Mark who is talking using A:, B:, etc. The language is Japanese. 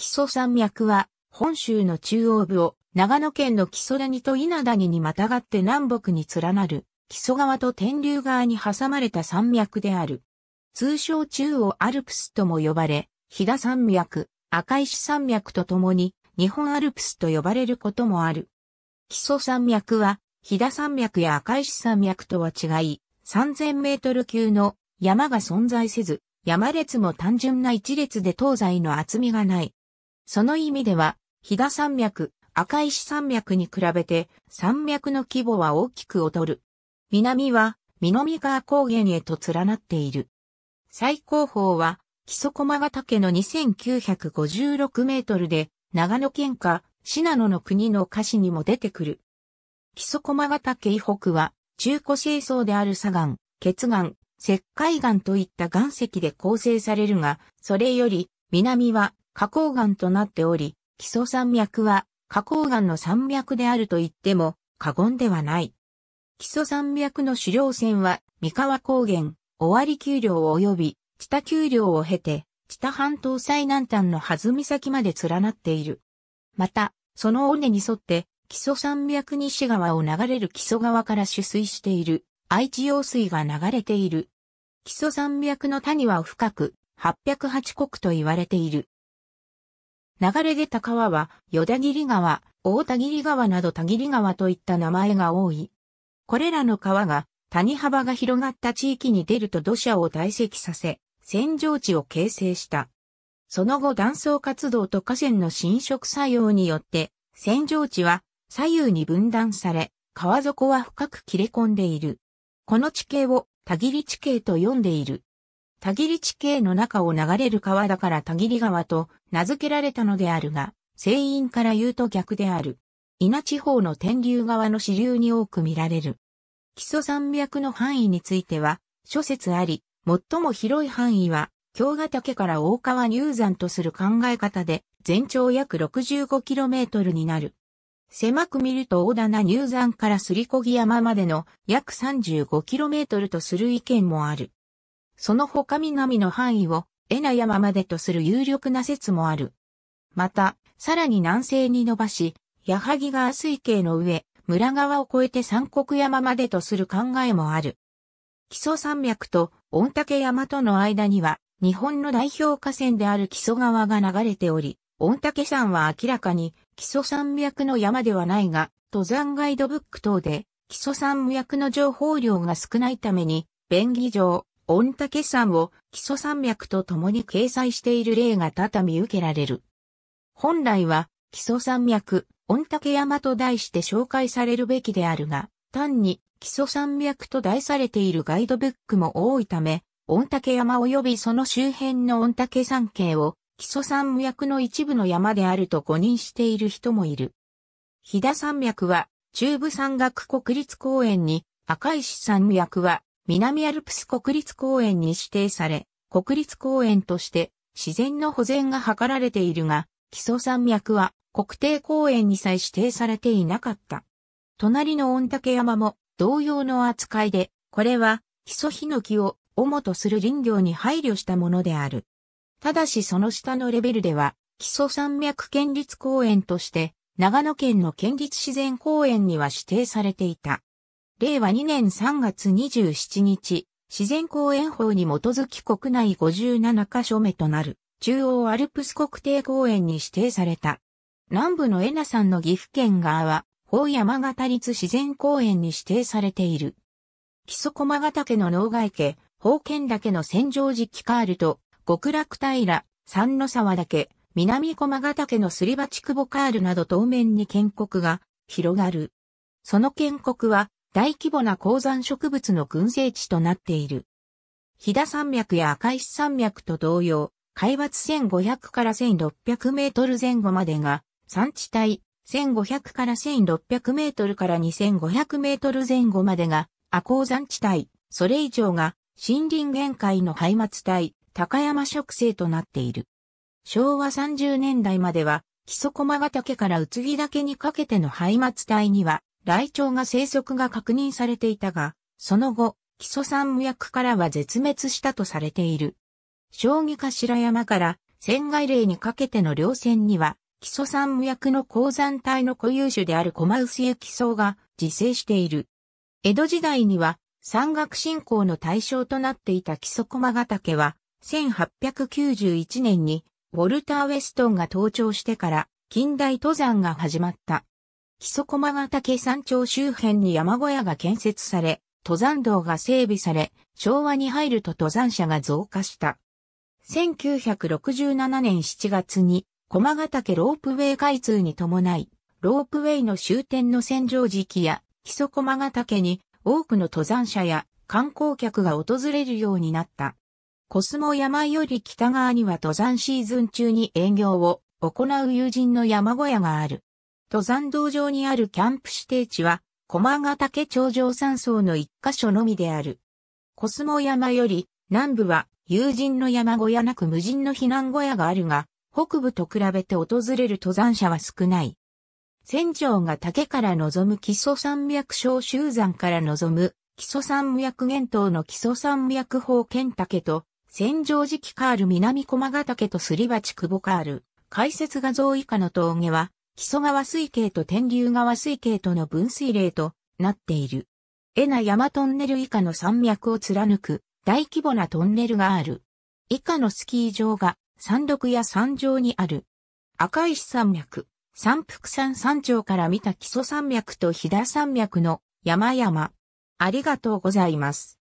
A: 木曽山脈は、本州の中央部を、長野県の木曽谷と稲谷にまたがって南北に連なる、木曽川と天竜川に挟まれた山脈である。通称中央アルプスとも呼ばれ、飛騨山脈、赤石山脈とともに、日本アルプスと呼ばれることもある。木曽山脈は、飛騨山脈や赤石山脈とは違い、3000メートル級の山が存在せず、山列も単純な一列で東西の厚みがない。その意味では、飛騨山脈、赤石山脈に比べて山脈の規模は大きく劣る。南は、南川高原へと連なっている。最高峰は、木曽駒ヶ岳の2956メートルで、長野県下、信濃の国の歌詞にも出てくる。木曽駒ヶ岳以北は、中古清層である砂岩、血岩、石灰岩といった岩石で構成されるが、それより、南は花崗岩となっており、基礎山脈は花崗岩の山脈であると言っても過言ではない。基礎山脈の主稜線は三河高原、尾張丘陵及び北丘陵を経て、北半島最南端の弾岬まで連なっている。また、その尾根に沿って、木曽山脈西側を流れる木曽川から取水している愛知用水が流れている。木曽山脈の谷は深く808国と言われている。流れ出た川は、与田切川、大田切川など田切川といった名前が多い。これらの川が、谷幅が広がった地域に出ると土砂を堆積させ、扇状地を形成した。その後断層活動と河川の侵食作用によって、扇状地は左右に分断され、川底は深く切れ込んでいる。この地形を田切地形と呼んでいる。田切地形の中を流れる川だから田切川と名付けられたのであるが、西因から言うと逆である。稲地方の天竜川の支流に多く見られる。基礎山脈の範囲については、諸説あり、最も広い範囲は、京ヶ岳から大川入山とする考え方で、全長約 65km になる。狭く見ると大棚入山からすりこぎ山までの約 35km とする意見もある。その他南の範囲をエナ山までとする有力な説もある。また、さらに南西に伸ばし、矢作川水系の上、村側を越えて三国山までとする考えもある。木曽山脈と御嶽山との間には、日本の代表河川である木曽川が流れており、御嶽山は明らかに木曽山脈の山ではないが、登山ガイドブック等で木曽山脈の情報量が少ないために、便宜上、御嶽山を基礎山脈と共に掲載している例が多々見受けられる。本来は基礎山脈、御嶽山と題して紹介されるべきであるが、単に基礎山脈と題されているガイドブックも多いため、御嶽山及びその周辺の御嶽山系を基礎山脈の一部の山であると誤認している人もいる。飛騨山脈は中部山岳国立公園に赤石山脈は南アルプス国立公園に指定され、国立公園として自然の保全が図られているが、基礎山脈は国定公園にさえ指定されていなかった。隣の御嶽山も同様の扱いで、これは基礎ヒノキを主とする林業に配慮したものである。ただしその下のレベルでは、基礎山脈県立公園として、長野県の県立自然公園には指定されていた。令和2年3月27日、自然公園法に基づき国内57カ所目となる中央アルプス国定公園に指定された。南部のエナ山の岐阜県側は、法山形立自然公園に指定されている。木曽駒ヶ岳の農外家、宝剣岳の戦場時期カールと、極楽平、三の沢岳、南駒ヶ岳のすり鉢久保カールなど当面に建国が広がる。その建国は大規模な鉱山植物の群生地となっている。飛騨山脈や赤石山脈と同様、海抜1500から1600メートル前後までが、山地帯1500から1600メートルから2500メートル前後までが、亜鉱山地帯、それ以上が森林限界の廃末帯、高山植生となっている。昭和30年代までは、木曽駒ヶ岳から宇津木岳にかけての廃末帯には、ライチョウが生息が確認されていたが、その後、基礎山無薬からは絶滅したとされている。将棋頭山から仙外霊にかけての稜線には、基礎山無薬の鉱山帯の固有種である駒薄雪草が自生している。江戸時代には、山岳信仰の対象となっていた基礎駒ヶ岳は、1891年に、ウォルター・ウェストンが登頂してから、近代登山が始まった。木曽駒ヶ岳山頂周辺に山小屋が建設され、登山道が整備され、昭和に入ると登山者が増加した。1967年7月に、駒ヶ岳ロープウェイ開通に伴い、ロープウェイの終点の洗浄時期や、木曽駒ヶ岳に多くの登山者や観光客が訪れるようになった。コスモ山より北側には登山シーズン中に営業を行う友人の山小屋がある。登山道上にあるキャンプ指定地は、駒ヶ岳頂上山荘の一箇所のみである。コスモ山より、南部は友人の山小屋なく無人の避難小屋があるが、北部と比べて訪れる登山者は少ない。船長が竹から望む基礎山脈小集山から望む基礎山脈源頭の基礎山脈方剣竹と、戦場時期カール南駒ヶ岳とすり鉢久保カール。解説画像以下の峠は、木曽川水系と天竜川水系との分水嶺となっている。エナ山トンネル以下の山脈を貫く大規模なトンネルがある。以下のスキー場が山麓や山上にある。赤石山脈、山腹山山頂から見た木曽山脈と飛騨山脈の山々。ありがとうございます。